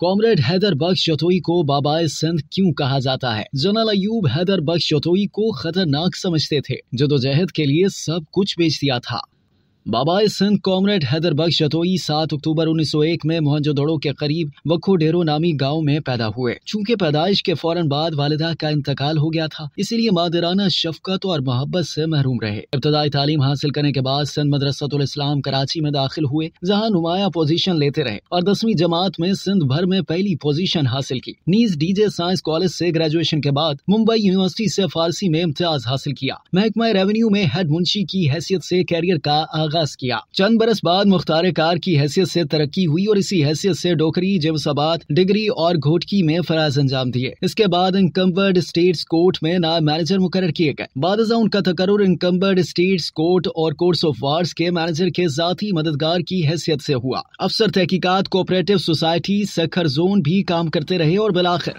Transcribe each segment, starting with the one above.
comrade Haider Bakhsh Jatoi को बाबा सिंध क्यों कहा जाता है जनरल अयूब हैदर बख्श चौथोई को खतरनाक समझते थे जदोजहद के लिए सब कुछ बेच दिया था बाबाए सिंध कॉमरेड हैदर बख्श जतोई सात अक्टूबर 1901 में मोहनजोदड़ो के करीब वक्ो डेरो नामी गांव में पैदा हुए चूंकि पैदाइश के फौरन बाद वालदा का इंतकाल हो गया था इसीलिए मादराना शफकत और मोहब्बत से महरूम रहे इब्तदाई तालीम हासिल करने के बाद सिंध मदरसतुल इस्लाम कराची में दाखिल हुए जहाँ नुमाया पोजीशन लेते रहे और दसवीं जमात में सिंध भर में पहली पोजीशन हासिल की नीज डी जे साइंस कॉलेज ऐसी ग्रेजुएशन के बाद मुंबई यूनिवर्सिटी ऐसी फारसी में इम्तियाज हासिल किया महकमा रेवेन्यू में हेड मुंशी की हैसियत ऐसी कैरियर का आगाज आगाज किया चंद बरस बाद मुख्तार कार की हैसियत से तरक्की हुई और इसी हैसियत से डोकरी जमसबाद डिग्री और घोटकी में फराज अंजाम दिए इसके बाद इनकम्बर्ड स्टेट कोर्ट में नायब मैनेजर मुकर किए गए बाद उनका तकर इनकम्बर्ड स्टेट कोर्ट और कोर्ट ऑफ वार्ड के मैनेजर के जाती मददगार की हैसियत से हुआ अफसर तहकीकत कोऑपरेटिव सोसाइटी सखर जोन भी काम करते रहे और बिलाखिर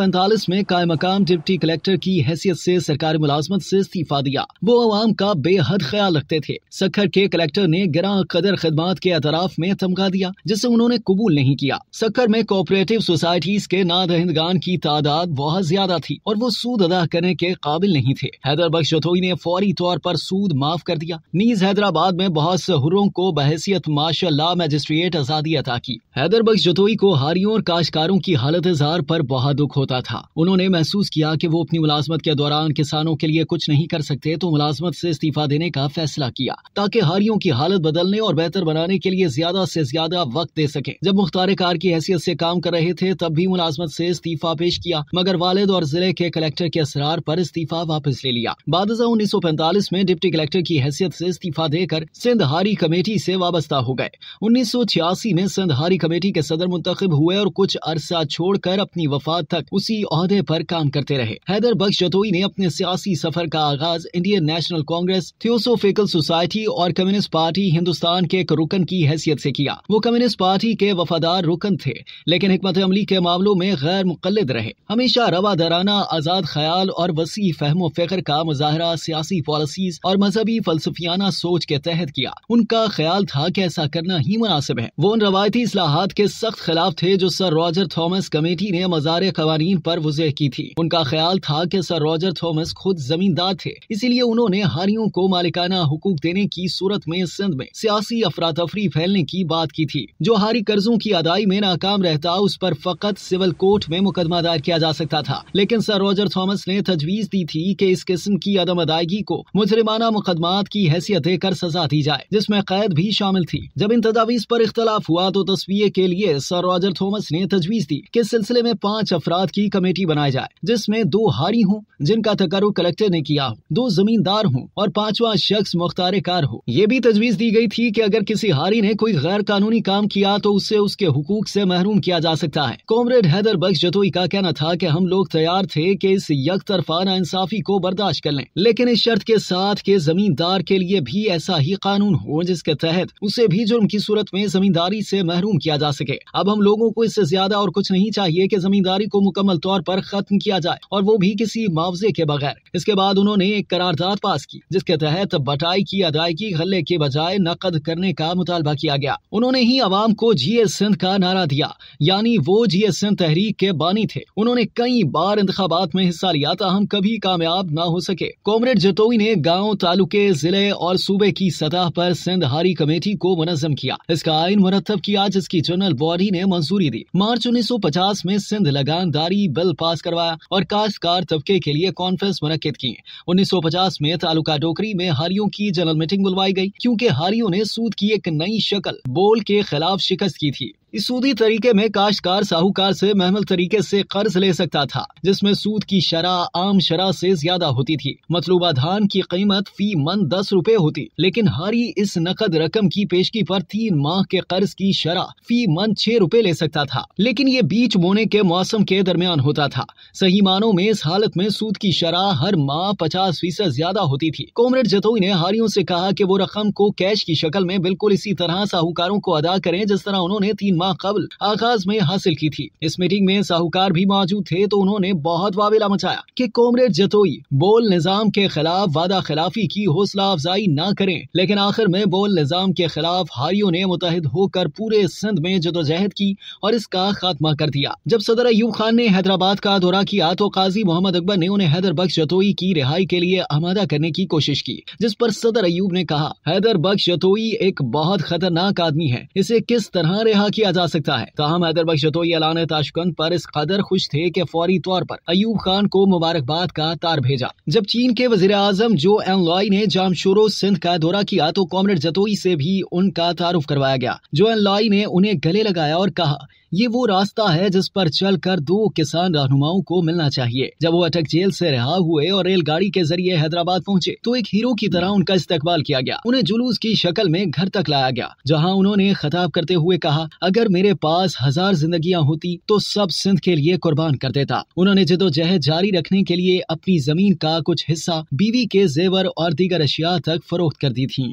पैंतालीस में कायम मकाम डिप्टी कलेक्टर की हैसियत से सरकारी मुलाजमत से इस्तीफा दिया वो आवाम का बेहद ख्याल रखते थे सखर के लिए कलेक्टर ने गिरा कदर खदमात के अतराफ में धमका दिया जिसे उन्होंने कबूल नहीं किया सक्कर में कोऑपरेटिव सोसाइटीज के नादहिंदगान की तादाद बहुत ज्यादा थी और वो सूद अदा करने के काबिल नहीं थे हैदर बख्श ने फौरी तौर पर सूद माफ कर दिया नीज हैदराबाद में बहुत से हुर्रों को बहसियत मार्शल ला मजिस्ट्रेट आजादी अदा की हैदर बख्श जतोई को हारियों और काश्तकारों की हालत इजहार पर बहुत दुख होता था उन्होंने महसूस किया कि वो अपनी मुलाजमत के दौरान किसानों के लिए कुछ नहीं कर सकते तो मुलाजमत से इस्तीफा देने का फैसला किया ताकि बीमारियों की हालत बदलने और बेहतर बनाने के लिए ज्यादा से ज्यादा वक्त दे सके जब मुख्तार कार की हैसियत से काम कर रहे थे तब भी मुलाजमत से इस्तीफा पेश किया मगर वालिद और जिले के कलेक्टर के असरार पर इस्तीफा वापस ले लिया बाद उन्नीस सौ पैंतालीस में डिप्टी कलेक्टर की हैसियत से इस्तीफा देकर सिंध हारी कमेटी से वाबस्ता हो गए उन्नीस सौ छियासी में सिंध हारी कमेटी के सदर मुंतब हुए और कुछ अरसा छोड़कर अपनी वफात तक उसी अहदे पर काम करते रहे हैदर बख्श जतोई ने अपने सियासी सफर का आगाज Indian National Congress theosophical society और कम्युनिस्ट पार्टी हिंदुस्तान के एक रुकन की हैसियत से किया वो कम्युनिस्ट पार्टी के वफादार रुकन थे लेकिन हमत अमली के मामलों में गैर मुकलद रहे हमेशा रवादराना आजाद ख्याल और वसी फहमो फिक्र का मुजाहरा सियासी पॉलिसी और मजहबी फलसफियाना सोच के तहत किया उनका ख्याल था की ऐसा करना ही मुनासिब है वो उन रवायती असलाहत के सख्त खिलाफ थे जो सर रॉजर थॉमस कमेटी ने मजार कवानीन पर वजह की थी उनका ख्याल था की सर रॉजर थॉमस खुद जमींदार थे इसीलिए उन्होंने हारियों को मालिकाना हकूक देने की सोच सूरत में सिंध में सियासी अफरा तफरी फैलने की बात की थी जो हारी कर्जों की अदाई में नाकाम रहता उस पर फकत सिविल कोर्ट में मुकदमा दायर किया जा सकता था लेकिन सर रॉजर थॉमस ने तजवीज दी थी की इस किस्म की अदम अदायगी को मुजरिमाना मुकदमा की हैसियत देकर सजा दी जाए जिसमे कैद भी शामिल थी जब इन तजावीज आरोप इख्तलाफ हुआ तो तस्वीर के लिए सर रॉजर थॉमस ने तजवीज दी के सिलसिले में पाँच अफराद की कमेटी बनाई जाए जिसमे दो हारी हूँ जिनका तकर कलेक्टर ने किया हो दो जमींदार हूँ और पांचवा शख्स मुख्तार कार हो ये भी तजवीज़ दी गई थी कि अगर किसी हारी ने कोई गैर कानूनी काम किया तो उसे उसके हकूक से महरूम किया जा सकता है कॉमरेड हैदर बख्श जतोई का कहना था कि हम लोग तैयार थे कि इस यक तरफा इंसाफी को बर्दाश्त कर लें लेकिन इस शर्त के साथ के जमींदार के लिए भी ऐसा ही कानून हो जिसके तहत उसे भी जुर्म की सूरत में जमींदारी से महरूम किया जा सके अब हम लोगों को इससे ज्यादा और कुछ नहीं चाहिए कि जमींदारी को मुकम्मल तौर पर खत्म किया जाए और वो भी किसी मुआवजे के बगैर इसके बाद उन्होंने एक करारदाद पास की जिसके तहत बटाई की अदायगी धरने के बजाय नकद करने का मुतालबा किया गया उन्होंने ही आवाम को एस सिंध का नारा दिया यानी वो एस सिंध तहरीक के बानी थे उन्होंने कई बार इंतबात में हिस्सा लिया था हम कभी कामयाब न हो सके कॉमरेड जतोई ने गाँव तालुके जिले और सूबे की सतह पर हारी कमेटी को मुनजम किया इसका आइन मुरतब किया जिसकी जनरल बॉडी ने मंजूरी दी मार्च उन्नीस सौ पचास में सिंध लगानदारी बिल पास करवाया और काश्तकार तबके के लिए कॉन्फ्रेंस मनद की उन्नीस सौ पचास में तालुका डोकरी में हारियों की जनरल मीटिंग बुलवाई गई क्योंकि हारियों ने सूद की एक नई शक्ल बोल के खिलाफ शिकस्त की थी इस सूदी तरीके में काश्तकार साहूकार से महमल तरीके से कर्ज ले सकता था जिसमें सूद की शरह आम शरह से ज्यादा होती थी मतलूबा धान की कीमत फी मन दस रुपए होती लेकिन हारी इस नकद रकम की पेशगी पर तीन माह के कर्ज की शरह फी मन छह रुपए ले सकता था लेकिन ये बीच बोने के मौसम के दरमियान होता था सही मानों में इस हालत में सूद की शरह हर माह पचास फीसद ज्यादा होती थी कॉमरेड जतोई ने हारियों से कहा कि वो रकम को कैश की शक्ल में बिल्कुल इसी तरह साहूकारों को अदा करें जिस तरह उन्होंने तीन माह कबल आगाज में हासिल की थी इस मीटिंग में साहूकार भी मौजूद थे तो उन्होंने बहुत वावेला मचाया कि कॉमरेड जतोई बोल निजाम के खिलाफ वादा खिलाफी की हौसला अफजाई न करें लेकिन आखिर में बोल निजाम के खिलाफ हारियों ने मुतहद होकर पूरे सिंध में जदोजहद की और इसका खात्मा कर दिया जब सदर अयूब खान ने हैदराबाद का दौरा किया तो काजी मोहम्मद अकबर ने उन्हें हैदर बख्श जतोई की रिहाई के लिए आमादा करने की कोशिश की जिस पर सदर अयूब ने कहा हैदर बख्श जतोई एक बहुत खतरनाक आदमी है इसे किस तरह रिहा किया किया जा सकता है तहम हैदरबग जतोई अलान ताशकंद पर इस कदर खुश थे कि फौरी तौर पर अयूब खान को मुबारकबाद का तार भेजा जब चीन के वजीर आजम जो एन लॉय ने जामशोरो सिंध का दौरा किया तो कॉमरेड जतोई से भी उनका तारुफ करवाया गया जो एन लॉय ने उन्हें गले लगाया और कहा ये वो रास्ता है जिस पर चलकर दो किसान रहनुमाओं को मिलना चाहिए जब वो अटक जेल से रिहा हुए और रेलगाड़ी के जरिए हैदराबाद पहुंचे तो एक हीरो की तरह उनका इस्तेकबाल किया गया उन्हें जुलूस की शक्ल में घर तक लाया गया जहाँ उन्होंने खताब करते हुए कहा अगर मेरे पास हजार जिंदगियां होती तो सब सिंध के लिए कुर्बान कर देता उन्होंने जिदोजहद जारी रखने के लिए अपनी जमीन का कुछ हिस्सा बीवी के जेवर और दीगर अशिया तक फरोख्त कर दी थी